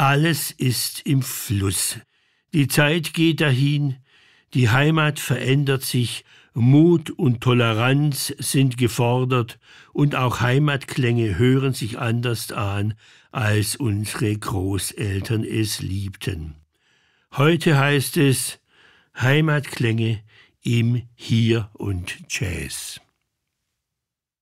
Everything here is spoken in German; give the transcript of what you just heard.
Alles ist im Fluss. Die Zeit geht dahin, die Heimat verändert sich, Mut und Toleranz sind gefordert und auch Heimatklänge hören sich anders an, als unsere Großeltern es liebten. Heute heißt es Heimatklänge im Hier und Jazz.